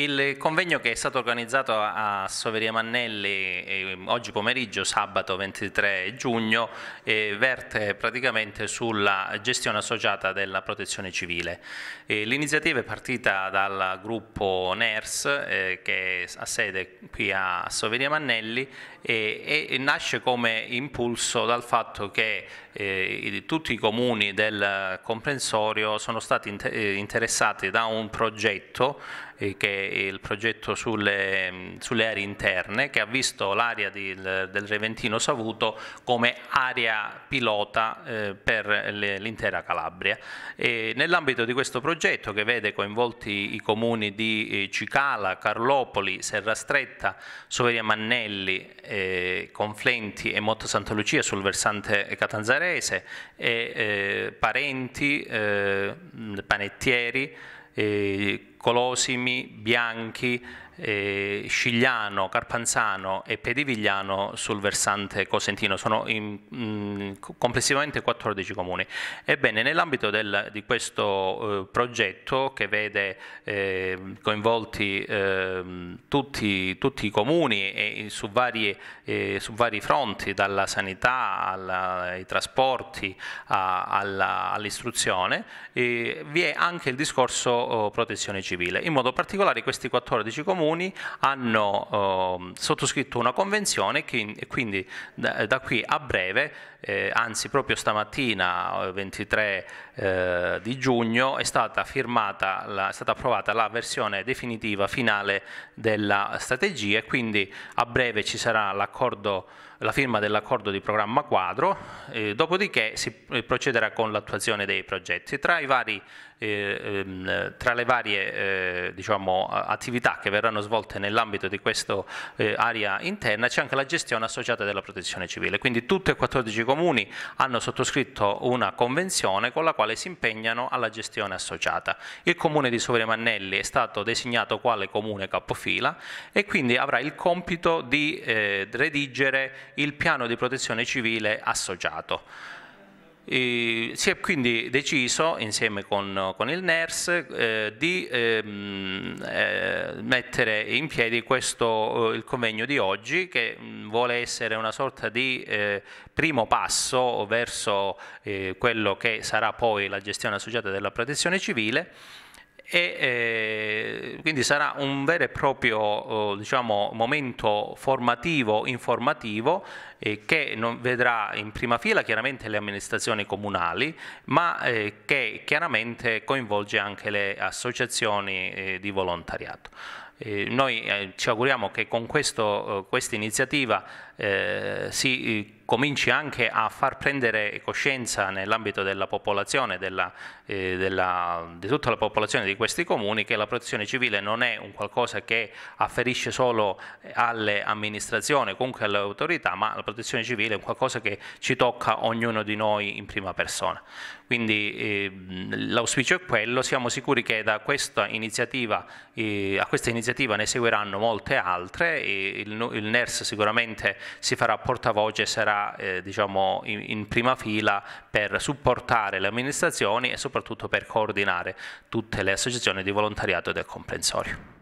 Il convegno che è stato organizzato a Soveria Mannelli eh, oggi pomeriggio, sabato 23 giugno, eh, verte praticamente sulla gestione associata della protezione civile. Eh, L'iniziativa è partita dal gruppo NERS eh, che ha sede qui a Soveria Mannelli e, e nasce come impulso dal fatto che eh, i, tutti i comuni del comprensorio sono stati inter eh, interessati da un progetto che è il progetto sulle, sulle, aree interne, che ha visto l'area del Reventino Savuto come area pilota eh, per l'intera Calabria. Nell'ambito di questo progetto, che vede coinvolti i comuni di eh, Cicala, Carlopoli, Serrastretta, Soveria Mannelli, eh, Conflenti e Motta Santa Lucia sul versante catanzarese, e, eh, parenti, panettieri, eh, Colosimi, Bianchi, eh, Scigliano, Carpanzano e Pedivigliano sul versante cosentino, sono in, mh, mm, complessivamente 14 comuni. Ebbene, nell'ambito di questo eh, progetto che vede eh, coinvolti ehm, tutti, tutti, i comuni e, su, varie, eh, su, vari fronti, dalla sanità alla, ai trasporti all'istruzione, all eh, vi è anche il discorso oh, protezione civile civile. In modo particolare questi 14 comuni hanno eh, sottoscritto una convenzione che, e quindi da, da qui a breve eh, anzi proprio stamattina 23 eh, eh, di giugno è stata, firmata la, è stata approvata la versione definitiva finale della strategia e quindi a breve ci sarà la firma dell'accordo di programma quadro, eh, dopodiché si eh, procederà con l'attuazione dei progetti. Tra, vari, eh, ehm, tra le varie diciamo, attività che verranno svolte nell'ambito di questa area interna c'è anche la gestione associata della protezione civile, quindi tutte e 14 comuni hanno sottoscritto una convenzione con la quale si impegnano alla gestione associata. Il comune di Sovremanelli è stato designato quale comune capofila e quindi avrà il compito di eh, redigere il piano di protezione civile associato. E si è quindi deciso, insieme con, con il NERS, eh, di ehm, eh, mettere in piedi questo, eh, il convegno di oggi, che mm, vuole essere una sorta di eh, primo passo verso eh, quello che sarà poi la gestione associata della protezione civile e eh, quindi sarà un vero e proprio eh, diciamo, momento formativo, informativo eh, che vedrà in prima fila chiaramente le amministrazioni comunali ma eh, che chiaramente coinvolge anche le associazioni eh, di volontariato. Eh, noi ci auguriamo che con questo, questa iniziativa si cominci anche a far prendere coscienza nell'ambito della popolazione, della, eh, della, di tutta la popolazione di questi comuni, che la protezione civile non è un qualcosa che afferisce solo alle amministrazioni, comunque alle autorità, ma la protezione civile è un qualcosa che ci tocca ognuno di noi in prima persona. Quindi eh, l'auspicio è quello, siamo sicuri che da questa iniziativa, eh, a questa iniziativa ne seguiranno molte altre, il, il NERS sicuramente si farà portavoce e sarà eh, diciamo, in, in, prima fila per supportare le amministrazioni e soprattutto per coordinare tutte le associazioni di volontariato del comprensorio.